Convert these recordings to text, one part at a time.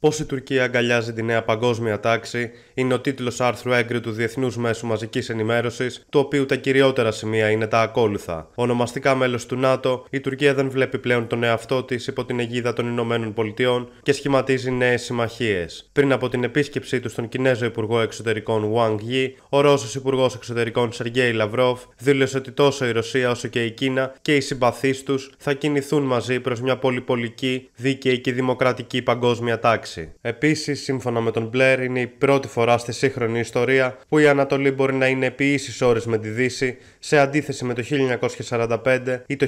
Πώς η Τουρκία αγκαλιάζει τη νέα παγκόσμια τάξη είναι ο τίτλος άρθρου έγκριτου του Διεθνούς Μέσου Μαζικής Ενημέρωσης, του οποίου τα κυριότερα σημεία είναι τα ακόλουθα. Ονομαστικά μέλος του ΝΑΤΟ, η Τουρκία δεν βλέπει πλέον τον εαυτό της υπό την αιγίδα των Ηνωμένων Πολιτειών και σχηματίζει νέες συμμαχίες. Πριν από την επίσκεψή του στον Κινέζο Υπουργό Εξωτερικών Wang Yi, ο Ρώσος Υπουργός Εξωτερικών Σεργέη Λαυρόφ δήλωσε ότι τόσο η Ρωσία όσο και η Κίνα και οι συμπαθείς τους θα κινηθούν μαζί προς μια πολυπολική, δίκαιη και δημοκρατική παγκόσμια τάξη. Επίσης, Επίσης, σύμφωνα με τον Μπλερ, είναι η πρώτη φορά στη σύγχρονη ιστορία που η Ανατολή μπορεί να είναι επί ίσης ώρες με τη Δύση, σε αντίθεση με το 1945 ή το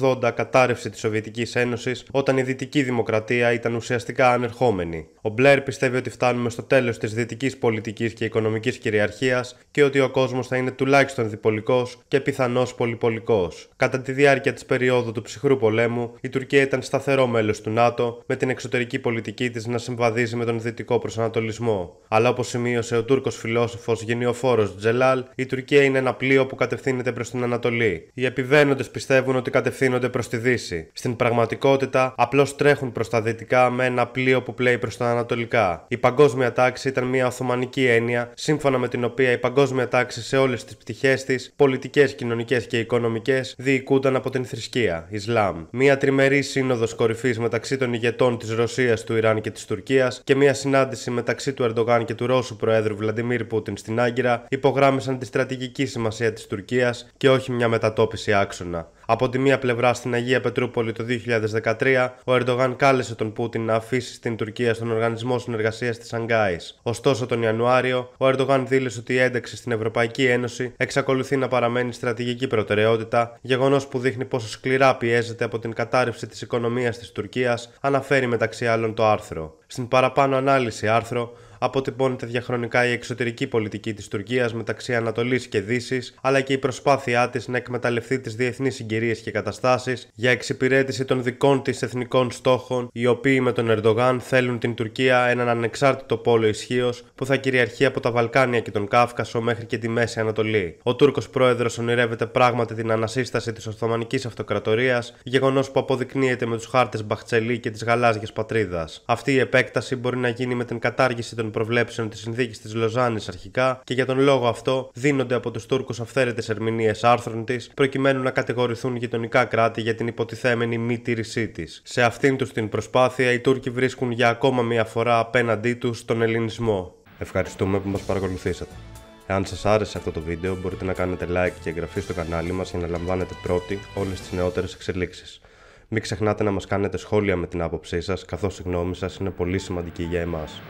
1980 κατάρρευση της Σοβιετικής Ένωσης, όταν η Δυτική Δημοκρατία ήταν ουσιαστικά ανερχόμενη. Ο Μπλερ πιστεύει ότι φτάνουμε στο τέλος της δυτικής πολιτικής και οικονομικής κυριαρχίας και ότι ο κόσμος θα είναι τουλάχιστον διπολικός και πιθανώς πολυπολικός. Κατά τη διάρκεια της περίοδου του ψυχρού πολέμου, η Τουρκία ήταν σταθερό μέλος του ΝΑΤΟ με την εξωτερική πολιτική της να συμβαδίζει με τον δυτικό προσανατολισμό. Αλλά όπως σημείωσε ο Τουρκο φιλόσοφος γενιοφόρος Τζελάλ, η Τουρκία είναι ένα πλοίο που κατευθύνεται προς την Ανατολή. Οι επιβαίνοντες πιστεύουν ότι κατευθύνονται προς τη Δύση. Στην πραγματικότητα, απλώς τρέχουν προς τα δυτικά με ένα πλοίο που πλέει προς τα ανατολικά. Η παγκόσμια τάξη ήταν μια Οθωμανική έννοια, σύμφωνα με την οποία η παγκόσμια τάξη σε όλες τις πτυχές της, πολιτικές, κοινωνικές και οικονομικές, διοικούνταν από την θρησκεία, Ισλάμ. Μια τριμερή σύνοδος κορυφής μεταξύ των ηγετών της Ρωσίας του Ιράν και της Τουρκίας και μια συνάντηση μεταξύ του Ερντογάν και του Ρώσου Προέδρου Βλαντιμίρ Πούτιν στην Άγκυρα υπογράμμισαν τη στρατηγική σημασία της Τουρκίας και όχι μια μετατόπιση άξονα. Από τη μία πλευρά στην Αγία Πετρούπολη το 2013, ο Ερντογάν κάλεσε τον Πούτιν να αφήσει στην Τουρκία στον Οργανισμό Συνεργασίας της Σανγκάη. Ωστόσο, τον Ιανουάριο, ο Ερντογάν δήλωσε ότι η ένταξη στην Ευρωπαϊκή Ένωση εξακολουθεί να παραμένει στρατηγική προτεραιότητα, γεγονός που δείχνει πόσο σκληρά πιέζεται από την κατάρρευση της οικονομίας της Τουρκίας, αναφέρει μεταξύ άλλων το άρθρο. Στην παραπάνω ανάλυση άρθρο, αποτυπώνεται διαχρονικά η εξωτερική πολιτική της Τουρκίας μεταξύ Ανατολής και Δύσης, αλλά και η προσπάθειά της να εκμεταλλευτεί τις διεθνείς συγκυρίες και καταστάσεις για εξυπηρέτηση των δικών της εθνικών στόχων, οι οποίοι με τον Ερντογάν θέλουν την Τουρκία έναν ανεξάρτητο πόλο ισχύως που θα κυριαρχεί από τα Βαλκάνια και τον Κάφκασο μέχρι και τη Μέση Ανατολή. Ο Τούρκος πρόεδρος ονειρεύεται πράγματι την ανασύσταση της Οθωμανικής Αυτοκρατορίας, γεγονός που αποδεικνύεται με τους χάρτες Μπαχτσελή και τη Γαλάζια Πατρίδας. Αυτή η επέκταση μπορεί να γίνει με την κατάργηση των προβλέψεων της συνθήκης της Λοζάνης αρχικά και για τον λόγο αυτό δίνονται από τους Τούρκους αυθαίρετες ερμηνείες άρθρων της, προκειμένου να κατηγορηθούν γειτονικά κράτη για την υποτιθέμενη μη τήρησή της. Σε αυτήν τους την προσπάθεια, οι Τούρκοι βρίσκουν για ακόμα μία φορά απέναντί τους τον Ελληνισμό. Ευχαριστούμε που μας παρακολουθήσατε. Εάν σας άρεσε αυτό το βίντεο μπορείτε να κάνετε like και εγγραφή στο κανάλι μας για να λαμβάνετε πρώτοι όλες τις νεότερες εξελίξεις. Μην ξεχνάτε να μας κάνετε σχόλια με την άποψή σας καθώς η γνώμη σας είναι πολύ σημαντική για εμάς.